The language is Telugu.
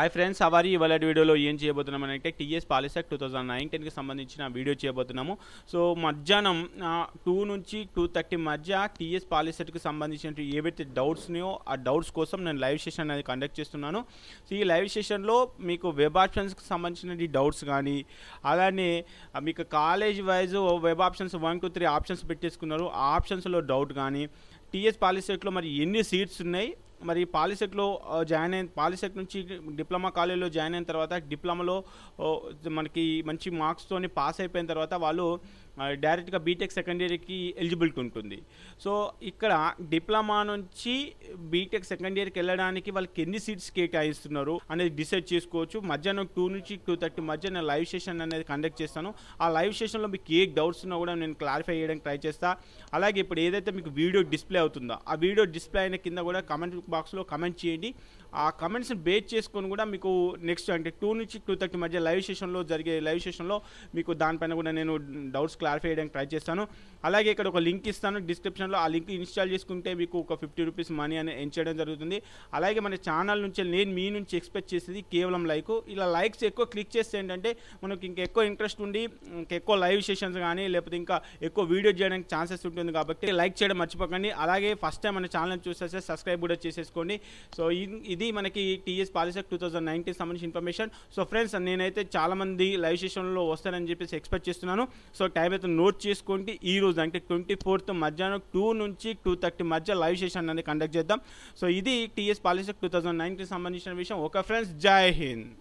హాయ్ ఫ్రెండ్స్ అవారి ఇవాళ వీడియోలో ఏం చేయబోతున్నాం అంటే టీఎస్ పాలిసెక్ టూ థౌజండ్ నైన్టీన్కి సంబంధించిన వీడియో చేయబోతున్నాము సో మధ్యాహ్నం టూ నుంచి టూ థర్టీ మధ్య టీఎస్ పాలిసెట్కి సంబంధించిన ఏవైతే డౌట్స్ ఉన్నాయో ఆ డౌట్స్ కోసం నేను లైవ్ సెషన్ అనేది కండక్ట్ చేస్తున్నాను సో ఈ లైవ్ సెషన్లో మీకు వెబ్ ఆప్షన్స్కి సంబంధించిన డౌట్స్ కానీ అలానే మీకు college wise web options one two three options పెట్టేసుకున్నారు ఆ ఆప్షన్స్లో డౌట్ కానీ టీఎస్ పాలిసెట్లో మరి ఎన్ని సీట్స్ ఉన్నాయి మరి పాలిసెట్లో జాయిన్ అయిన పాలిసెట్ నుంచి డిప్లొమా కాలేజీలో జాయిన్ అయిన తర్వాత డిప్లొమాలో మనకి మంచి మార్క్స్తోని పాస్ అయిపోయిన తర్వాత వాళ్ళు డైరెక్ట్గా బీటెక్ సెకండ్ ఇయర్కి ఎలిజిబిలిటీ ఉంటుంది సో ఇక్కడ డిప్లొమా నుంచి బీటెక్ సెకండ్ ఇయర్కి వెళ్ళడానికి వాళ్ళకి ఎన్ని సీట్స్ కేటాయిస్తున్నారు అనేది డిసైడ్ చేసుకోవచ్చు మధ్యాహ్నం టూ నుంచి టూ థర్టీ మధ్యాహ్నం లైవ్ సెషన్ అనేది కండక్ట్ చేస్తాను ఆ లైవ్ సెషన్లో మీకు ఏ డౌట్స్ ఉన్నా కూడా నేను క్లారిఫై చేయడానికి ట్రై చేస్తా అలాగే ఇప్పుడు ఏదైతే మీకు వీడియో డిస్ప్లే అవుతుందో ఆ వీడియో డిస్ప్లే అయిన కింద కూడా కమెంట్ బాక్స్లో కమెంట్ చేయండి ఆ కమెంట్స్ని బేస్ చేసుకొని కూడా మీకు నెక్స్ట్ అంటే టూ నుంచి టూ థర్టీ మధ్య లైవ్ సెషన్లో జరిగే లైవ్ సెషన్లో మీకు దానిపైన కూడా నేను డౌట్స్ క్లాస్ క్లారిఫై చేయడానికి ట్రై చేస్తాను అలాగే ఇక్కడ ఒక లింక్ ఇస్తాను డిస్క్రిప్షన్లో ఆ లింక్ ఇన్స్టాల్ చేసుకుంటే మీకు ఒక ఫిఫ్టీ రూపీస్ మనీ అని ఎంచడం జరుగుతుంది అలాగే మన ఛానల్ నుంచి నేను మీ నుంచి ఎక్స్పెక్ట్ చేసేది కేవలం లైక్ ఇలా లైక్స్ ఎక్కువ క్లిక్ చేస్తే ఏంటంటే మనకి ఇంకెక్కువ ఇంట్రెస్ట్ ఉండి ఇంకెక్కువ లైవ్ సెషన్స్ కానీ లేకపోతే ఇంకా ఎక్కువ వీడియో చేయడానికి ఛాన్సెస్ ఉంటుంది కాబట్టి లైక్ చేయడం మర్చిపోకండి అలాగే ఫస్ట్ టైం మన ఛానల్ చూసేస్తే సబ్స్క్రైబ్ కూడా చేసేసుకోండి సో ఇది మనకి TS POLYCET two thousand nineteen సంబంధించిన ఇన్ఫర్మేషన్ సో ఫ్రెండ్స్ నేనైతే చాలామంది లైవ్ సెషన్లో వస్తానని చెప్పేసి ఎక్స్పెక్ట్ చేస్తున్నాను సో టైం ఎవరైతే నోట్ చేసుకుంటే ఈ రోజు అంటే ట్వంటీ ఫోర్త్ మధ్యాహ్నం టూ నుంచి టూ థర్టీ మధ్య లైవ్ సెషన్ అనేది కండక్ట్ చేద్దాం సో ఇది టీఎస్ పాలిసెక్ టూ థౌజండ్ నైన్కి సంబంధించిన విషయం ఒక ఫ్రెండ్స్ జై హింద్